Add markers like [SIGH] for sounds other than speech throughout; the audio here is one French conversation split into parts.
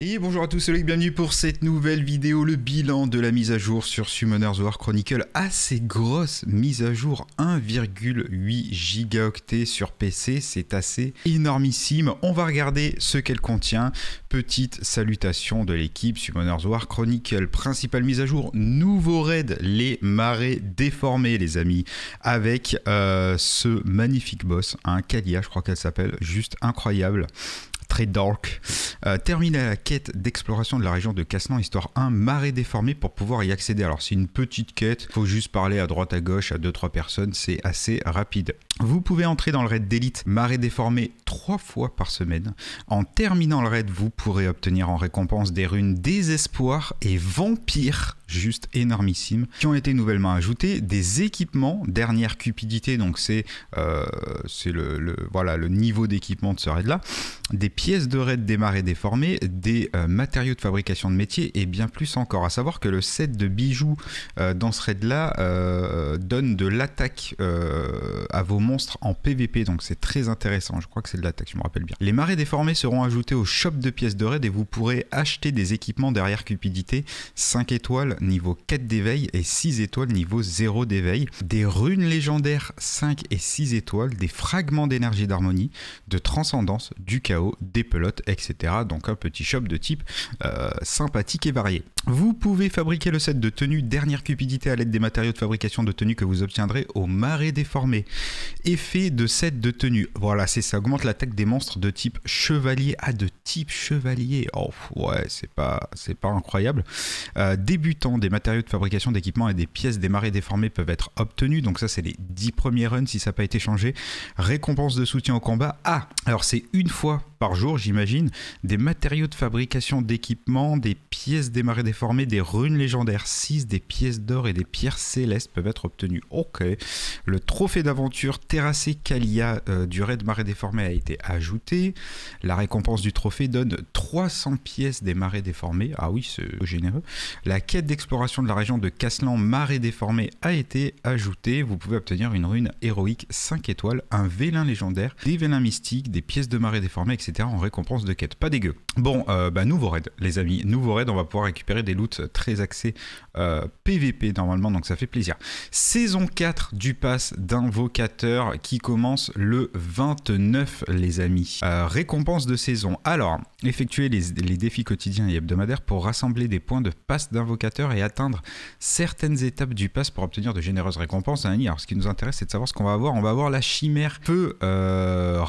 Et bonjour à tous, et bienvenue pour cette nouvelle vidéo, le bilan de la mise à jour sur Summoner's War Chronicle. Assez grosse mise à jour, 1,8 gigaoctets sur PC, c'est assez énormissime. On va regarder ce qu'elle contient. Petite salutation de l'équipe Summoner's War Chronicle. Principale mise à jour, nouveau raid, les marées déformées les amis, avec euh, ce magnifique boss, un Kalia je crois qu'elle s'appelle, juste incroyable très dark. Euh, la quête d'exploration de la région de Casnan, histoire 1, marée déformée pour pouvoir y accéder. Alors c'est une petite quête, faut juste parler à droite à gauche à 2-3 personnes, c'est assez rapide. Vous pouvez entrer dans le raid d'élite marée déformée 3 fois par semaine. En terminant le raid, vous pourrez obtenir en récompense des runes désespoir et vampire juste énormissime, qui ont été nouvellement ajoutés, des équipements, dernière cupidité, donc c'est euh, le, voilà, le niveau d'équipement de ce raid-là, des pièces de raid marées déformées, des euh, matériaux de fabrication de métier et bien plus encore. À savoir que le set de bijoux euh, dans ce raid-là donne de l'attaque à vos monstres en PvP, donc c'est très intéressant, je crois que c'est de l'attaque, je me rappelle bien. Les marées déformées seront ajoutées au shop de pièces de raid et vous pourrez acheter des équipements derrière cupidité 5 étoiles niveau 4 d'éveil et 6 étoiles niveau 0 d'éveil, des runes légendaires 5 et 6 étoiles, des fragments d'énergie d'harmonie, de transcendance, du chaos, des pelotes, etc. Donc un petit shop de type euh, sympathique et varié. Vous pouvez fabriquer le set de tenue dernière cupidité à l'aide des matériaux de fabrication de tenue que vous obtiendrez au marais déformé. Effet de set de tenue. Voilà, c'est ça augmente l'attaque des monstres de type chevalier à ah, de type chevalier. Oh ouais, c'est pas c'est pas incroyable. Euh, débutant des matériaux de fabrication d'équipements et des pièces démarrées déformées peuvent être obtenus. Donc ça, c'est les 10 premiers runs si ça n'a pas été changé. Récompense de soutien au combat. Ah, alors c'est une fois par jour, j'imagine, des matériaux de fabrication d'équipements, des pièces démarrées déformées, des runes légendaires 6, des pièces d'or et des pierres célestes peuvent être obtenues. Ok. Le trophée d'aventure terrassé Kalia euh, du raid marée déformée a été ajouté. La récompense du trophée donne 300 pièces des marées déformées. Ah oui, c'est généreux. La quête des exploration de la région de Caslan Marée déformée a été ajoutée, vous pouvez obtenir une rune héroïque 5 étoiles, un vélin légendaire, des vélins mystiques, des pièces de marée déformée, etc. en récompense de quête. Pas dégueu. Bon, euh, bah, nouveau raid, les amis. Nouveau raid, on va pouvoir récupérer des loots très axés PVP euh, normalement, donc ça fait plaisir. Saison 4 du pass d'invocateur qui commence le 29, les amis. Euh, récompense de saison. Alors, effectuer les, défis quotidiens et hebdomadaires pour rassembler des points de passe d'invocateur et atteindre certaines étapes du pass pour obtenir de généreuses récompenses. Hein, Alors, ce qui nous intéresse, c'est de savoir ce qu'on va avoir. On va avoir la chimère Feu euh,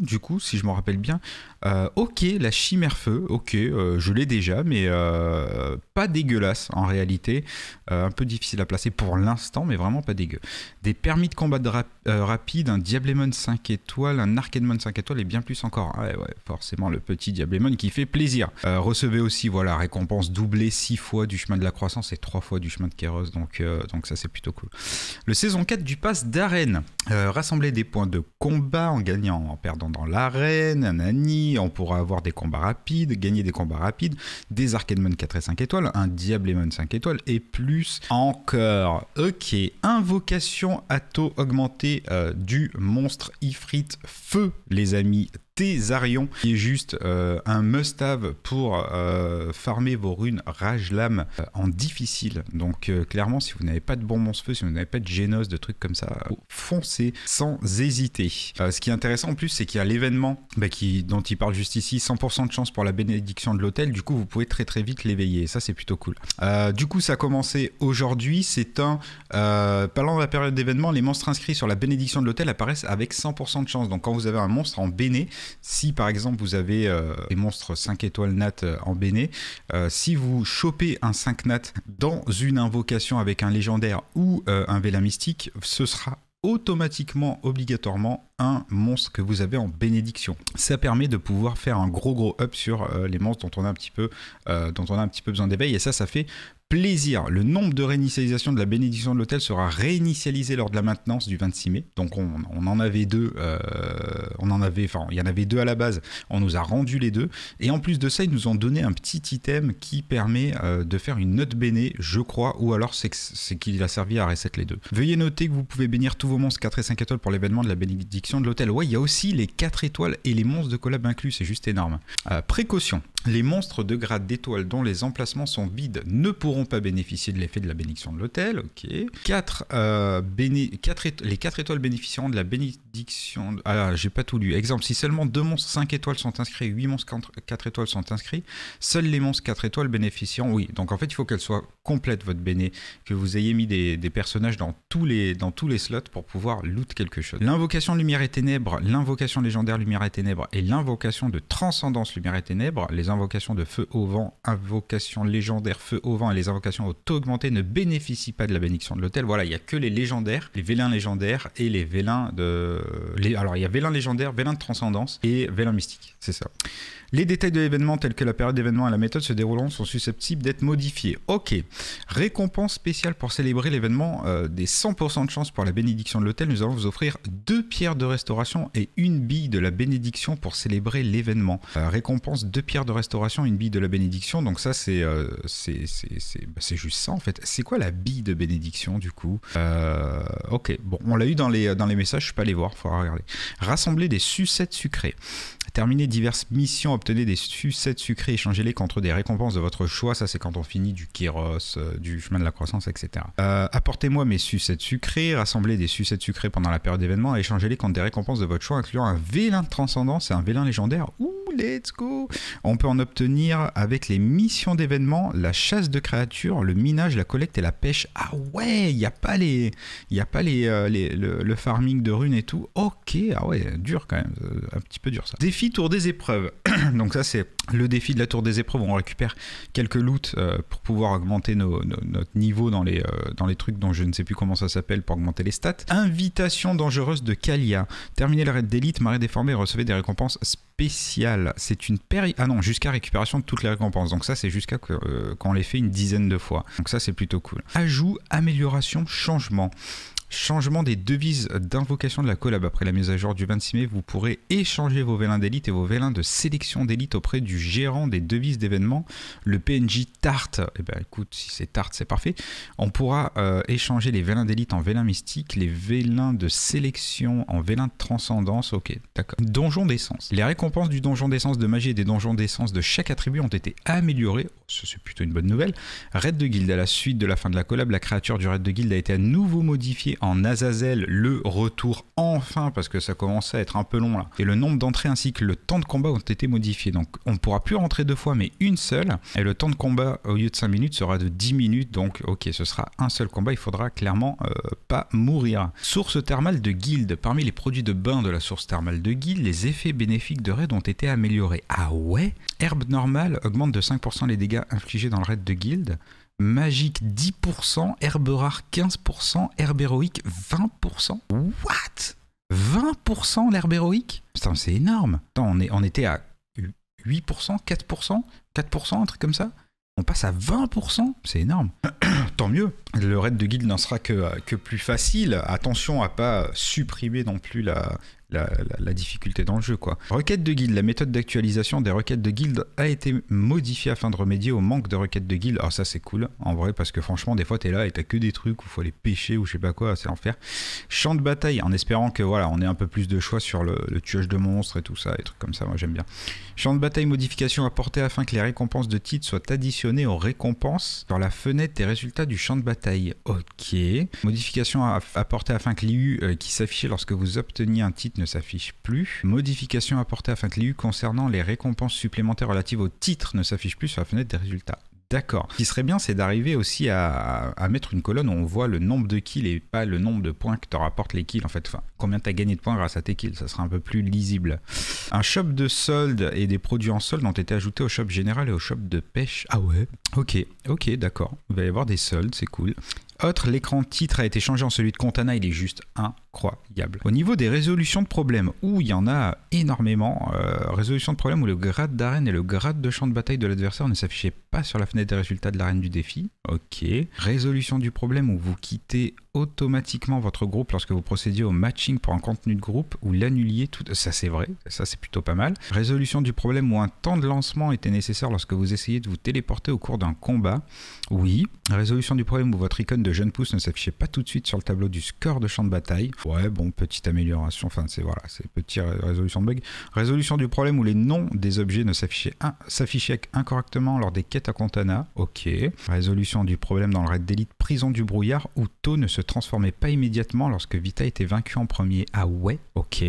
du coup, si je m'en rappelle bien. Euh, ok, la chimère feu, ok, euh, je l'ai déjà, mais euh, pas dégueulasse en réalité. un peu difficile à placer pour l'instant, mais vraiment pas dégueu. Des permis de combat de rapide, un Diablemon 5 étoiles, un Arcanemon 5 étoiles et bien plus encore. Ah ouais, ouais, forcément, le petit Diablemon qui fait plaisir. recevez aussi, voilà, récompense doublée 6 fois du chemin de la croissance est trois fois du chemin de Kéros, donc, euh, donc ça c'est plutôt cool. Le saison 4 du pass d'arène. Euh, rassembler des points de combat en gagnant, en perdant dans l'arène, Annie, on pourra avoir des combats rapides, gagner des combats rapides, des Arcanemon 4 et 5 étoiles, un Diablemon 5 étoiles et plus encore. Ok, invocation à taux augmenté euh, du monstre Ifrit Feu, les amis, Thésarion, qui est juste euh, un must-have pour farmer vos runes rage Lame en difficile. Donc clairement, si vous n'avez pas de bon monstre feu, si vous n'avez pas de Génos, de trucs comme ça, foncez sans hésiter. Euh, ce qui est intéressant en plus, c'est qu'il y a l'événement bah, dont il parle juste ici, 100% de chance pour la bénédiction de l'hôtel, du coup vous pouvez très très vite l'éveiller, ça c'est plutôt cool. Euh, du coup ça a commencé aujourd'hui, c'est un... Euh, parlant de la période d'événement, les monstres inscrits sur la bénédiction de l'hôtel apparaissent avec 100% de chance, donc quand vous avez un monstre en béné, si par exemple vous avez euh, des monstres 5 étoiles nat en béné, si vous chopez un 5 nat dans une invocation avec un légendaire ou un véla mystique, ce sera automatiquement, obligatoirement, un monstre que vous avez en bénédiction. Ça permet de pouvoir faire un gros gros up sur euh, les monstres dont on a un petit peu, euh, dont on a un petit peu besoin d'éveil et ça, ça fait plaisir. Le nombre de réinitialisations de la bénédiction de l'hôtel sera réinitialisé lors de la maintenance du 26 mai. Donc on, en avait deux, euh, on en avait, enfin il y en avait deux à la base. On nous a rendu les deux et en plus de ça ils nous ont donné un petit item qui permet euh, de faire une note béné, je crois, ou alors c'est qu'il a servi à reset les deux. Veuillez noter que vous pouvez bénir tous vos monstres 4 et 5 étoiles pour l'événement de la bénédiction de l'hôtel. Ouais, il y a aussi les 4 étoiles et les monstres de collab inclus, c'est juste énorme. Euh, précaution, les monstres de grade d'étoiles dont les emplacements sont vides ne pourront pas bénéficier de l'effet de la bénédiction de l'autel. Ok. Quatre, euh, les 4 étoiles bénéficieront de la bénédiction. Ah, j'ai pas tout lu. Exemple, si seulement deux monstres 5 étoiles sont inscrits, 8 monstres 4 étoiles sont inscrits, seuls les monstres 4 étoiles bénéficieront. Oui, donc en fait, il faut qu'elle soit complète, votre béné, que vous ayez mis des, personnages dans tous, les, dans tous les slots pour pouvoir loot quelque chose. L'invocation Lumière et Ténèbres, l'invocation légendaire Lumière et Ténèbres et l'invocation de Transcendance Lumière et Ténèbres, les invocations de Feu au Vent, invocation légendaire Feu au Vent et les les invocations taux augmenté ne bénéficient pas de la bénédiction de l'hôtel. Voilà, il n'y a que les légendaires, les vélins légendaires et les vélins de. Alors, il y a vélin légendaire, vélin de transcendance et vélin mystique. C'est ça. Les détails de l'événement tels que la période d'événement et la méthode se déroulant sont susceptibles d'être modifiés. Ok. Récompense spéciale pour célébrer l'événement euh, des 100% de chance pour la bénédiction de l'hôtel. Nous allons vous offrir deux pierres de restauration et une bille de la bénédiction pour célébrer l'événement. Euh, récompense deux pierres de restauration, une bille de la bénédiction. Donc ça c'est euh, bah, juste ça en fait. C'est quoi la bille de bénédiction du coup Ok. Bon, on l'a eu dans les dans les messages. Je suis pas allé voir. Faudra regarder. Rassembler des sucettes sucrées. Terminer diverses missions, obtenez des sucettes sucrées, échangez-les contre des récompenses de votre choix. Ça, c'est quand on finit du kéros, euh, du chemin de la croissance, etc. Euh, apportez-moi mes sucettes sucrées, rassemblez des sucettes sucrées pendant la période d'événement et échangez-les contre des récompenses de votre choix, incluant un vélin de transcendance et un vélin légendaire. Ouh let's go On peut en obtenir avec les missions d'événements, la chasse de créatures, le minage, la collecte et la pêche. Ah ouais, il n'y a pas, les, y a pas les, euh, le, farming de runes et tout. Ok, ah ouais, dur quand même, euh, un petit peu dur ça. Défi tour des épreuves. [CLEARS THROAT] Donc ça c'est le défi de la tour des épreuves, on récupère quelques loots euh, pour pouvoir augmenter nos, notre niveau dans les, trucs dont je ne sais plus comment ça s'appelle pour augmenter les stats. Invitation dangereuse de Kalia. Terminer le raid d'élite, marée déformée et recevez des récompenses spécial. C'est une péri... Ah non, jusqu'à récupération de toutes les récompenses. Donc ça, c'est jusqu'à qu'on euh, quand on les fait une dizaine de fois. Donc ça, c'est plutôt cool. Ajout, amélioration, changement. Changement des devises d'invocation de la collab. Après la mise à jour du 26 mai, vous pourrez échanger vos vélins d'élite et vos vélins de sélection d'élite auprès du gérant des devises d'événements, le PNJ Tarte. Eh bien écoute, si c'est Tarte, c'est parfait. On pourra euh, échanger les vélins d'élite en vélin mystique, les vélins de sélection en vélin de transcendance. Ok, d'accord. Donjon d'essence. Les récompenses du donjon d'essence de magie et des donjons d'essence de chaque attribut ont été améliorées. C'est plutôt une bonne nouvelle. Raid de guilde. À la suite de la fin de la collab, la créature du raid de guilde a été à nouveau modifiée en Azazel le retour enfin parce que ça commençait à être un peu long là. Et le nombre d'entrées ainsi que le temps de combat ont été modifiés. Donc on ne pourra plus rentrer deux fois mais une seule. Et le temps de combat au lieu de 5 minutes sera de 10 minutes. Donc ok ce sera un seul combat. Il faudra clairement euh, pas mourir. Source thermale de guilde. Parmi les produits de bain de la source thermale de guilde, les effets bénéfiques de raid ont été améliorés. Ah ouais Herbe normale augmente de 5% les dégâts infligés dans le raid de guilde magique 10%, herbe rare 15%, herbe héroïque 20%. What 20% l'herbe héroïque Putain, c'est énorme. Attends, on, est, on était à 8%, 4%, 4%, un truc comme ça. On passe à 20%, c'est énorme. [CLEARS THROAT] Tant mieux. Le raid de guild n'en sera que, euh, que plus facile. Attention à pas supprimer non plus la, la, difficulté dans le jeu. Quoi. Requête de guild la méthode d'actualisation des requêtes de guild a été modifiée afin de remédier au manque de requêtes de guild Alors ça c'est cool, en vrai, parce que franchement, des fois t'es là et t'as que des trucs où faut aller pêcher ou je sais pas quoi, c'est l'enfer. Champ de bataille, en espérant que voilà, on ait un peu plus de choix sur le, tuage de monstres et tout ça, et trucs comme ça, moi j'aime bien. Champ de bataille, modification apportée afin que les récompenses de titres soient additionnées aux récompenses dans la fenêtre des résultats du champ de bataille. Ok. Modification apportée afin que l'IU euh, qui s'affichait lorsque vous obteniez un titre ne s'affiche plus. Modification apportée afin que l'IU concernant les récompenses supplémentaires relatives au titre ne s'affiche plus sur la fenêtre des résultats. D'accord. Ce qui serait bien, c'est d'arriver aussi à, mettre une colonne où on voit le nombre de kills et pas le nombre de points que te rapportent les kills, en fait. Enfin, combien tu as gagné de points grâce à tes kills, ça sera un peu plus lisible. Un shop de soldes et des produits en solde ont été ajoutés au shop général et au shop de pêche. Ah ouais Ok, ok, d'accord. Il va y avoir des soldes, c'est cool. Autre, l'écran titre a été changé en celui de Contana, il est juste incroyable. Au niveau des résolutions de problèmes, où il y en a énormément, euh, résolution de problème où le grade d'arène et le grade de champ de bataille de l'adversaire ne s'affichaient pas sur la fenêtre des résultats de l'arène du défi. Ok. Résolution du problème où vous quittez automatiquement votre groupe lorsque vous procédiez au matching pour un contenu de groupe ou l'annuliez tout. Ça, c'est vrai, ça, c'est plutôt pas mal. Résolution du problème où un temps de lancement était nécessaire lorsque vous essayez de vous téléporter au cours d'un combat. Oui. Résolution du problème où votre icône de jeune pouce ne s'affichait pas tout de suite sur le tableau du score de champ de bataille. Ouais, bon, petite amélioration. Enfin, c'est voilà, c'est petite résolution de bug. Résolution du problème où les noms des objets ne s'affichaient incorrectement lors des quêtes à Contana. Ok. Résolution du problème dans le raid d'élite prison du brouillard où taux ne se transformait pas immédiatement lorsque Vita était vaincu en premier. Ah ouais, ok.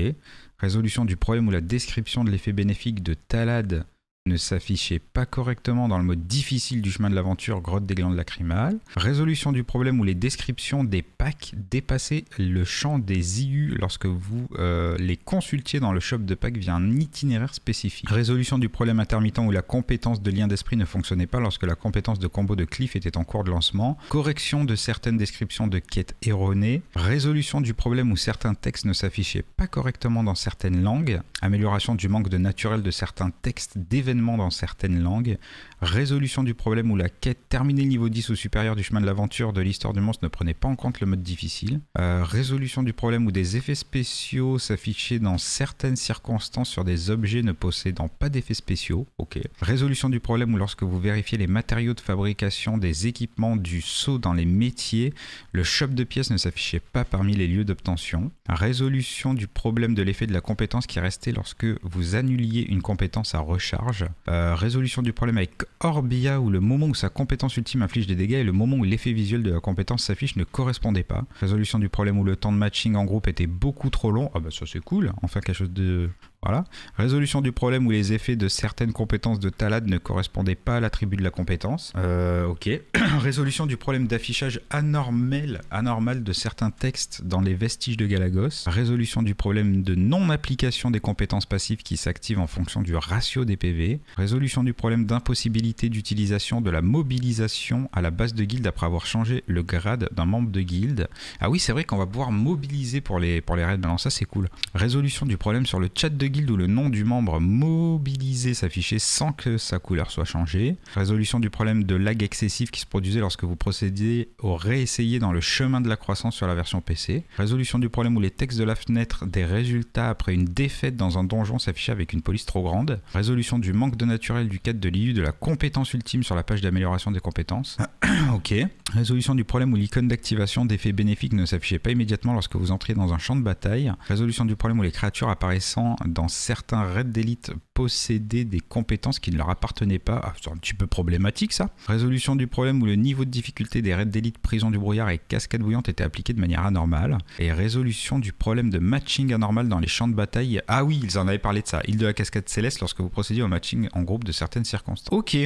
Résolution du problème ou la description de l'effet bénéfique de Talad ne s'affichait pas correctement dans le mode difficile du chemin de l'aventure grotte des glandes lacrymales, résolution du problème où les descriptions des packs dépassaient le champ des IU lorsque vous euh, les consultiez dans le shop de packs via un itinéraire spécifique, résolution du problème intermittent où la compétence de lien d'esprit ne fonctionnait pas lorsque la compétence de combo de Cliff était en cours de lancement, correction de certaines descriptions de quêtes erronées, résolution du problème où certains textes ne s'affichaient pas correctement dans certaines langues, amélioration du manque de naturel de certains textes d'événements dans certaines langues, résolution du problème où la quête terminée niveau 10 ou supérieur du chemin de l'aventure de l'histoire du monstre ne prenait pas en compte le mode difficile, euh, résolution du problème où des effets spéciaux s'affichaient dans certaines circonstances sur des objets ne possédant pas d'effets spéciaux, ok, résolution du problème où lorsque vous vérifiez les matériaux de fabrication des équipements du saut dans les métiers, le shop de pièces ne s'affichait pas parmi les lieux d'obtention, résolution du problème de l'effet de la compétence qui restait lorsque vous annuliez une compétence à recharge, euh, résolution du problème avec Orbia où le moment où sa compétence ultime inflige des dégâts et le moment où l'effet visuel de la compétence s'affiche ne correspondait pas. Résolution du problème où le temps de matching en groupe était beaucoup trop long. Ah bah ça c'est cool, enfin quelque chose de voilà. Résolution du problème où les effets de certaines compétences de Talad ne correspondaient pas à l'attribut de la compétence. Euh, ok. [CLEARS THROAT] Résolution du problème d'affichage anormal, anormal de certains textes dans les vestiges de Galagos. Résolution du problème de non-application des compétences passives qui s'activent en fonction du ratio des PV. Résolution du problème d'impossibilité d'utilisation de la mobilisation à la base de guilde après avoir changé le grade d'un membre de guilde. Ah oui, c'est vrai qu'on va pouvoir mobiliser pour les, pour les raids. Alors ça, c'est cool. Résolution du problème sur le chat de guilde où le nom du membre mobilisé s'affichait sans que sa couleur soit changée. Résolution du problème de lag excessif qui se produisait lorsque vous procédiez au réessayer dans le chemin de la croissance sur la version PC. Résolution du problème où les textes de la fenêtre des résultats après une défaite dans un donjon s'affichaient avec une police trop grande. Résolution du manque de naturel du cadre de l'IU de la compétence ultime sur la page d'amélioration des compétences. [COUGHS] ok. Résolution du problème où l'icône d'activation d'effets bénéfiques ne s'affichait pas immédiatement lorsque vous entriez dans un champ de bataille. Résolution du problème où les créatures apparaissant dans certains raids d'élite posséder des compétences qui ne leur appartenaient pas. Ah, c'est un petit peu problématique ça. Résolution du problème où le niveau de difficulté des raids d'élite prison du brouillard et cascade bouillante était appliqué de manière anormale. Et résolution du problème de matching anormal dans les champs de bataille. Ah oui, ils en avaient parlé de ça. Il de la cascade céleste lorsque vous procédiez au matching en groupe de certaines circonstances. Ok,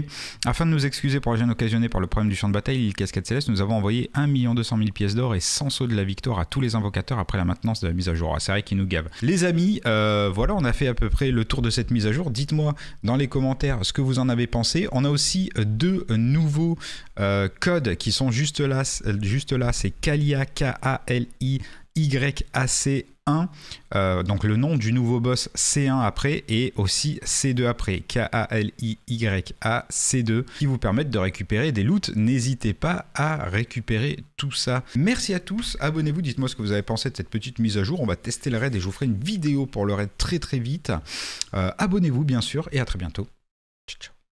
afin de nous excuser pour la gêne occasionnée par le problème du champ de bataille, l'île cascade céleste, nous avons envoyé 1 200 000 pièces d'or et 100 sauts de la victoire à tous les invocateurs après la maintenance de la mise à jour. Ah, c'est vrai qu'ils nous gavent. Les amis, euh, voilà, on on a fait à peu près le tour de cette mise à jour. Dites-moi dans les commentaires ce que vous en avez pensé. On a aussi euh, deux euh, nouveaux euh, codes qui sont juste là. Juste là, c'est Kalia K-A-L-I YAC1, euh, donc le nom du nouveau boss C1 après et aussi C2 après, K-A-L-I-Y-A C2, qui vous permettent de récupérer des loots. N'hésitez pas à récupérer tout ça. Merci à tous, abonnez-vous, dites-moi ce que vous avez pensé de cette petite mise à jour. On va tester le raid et je vous ferai une vidéo pour le raid très très vite. Euh, abonnez-vous bien sûr et à très bientôt. Ciao, ciao.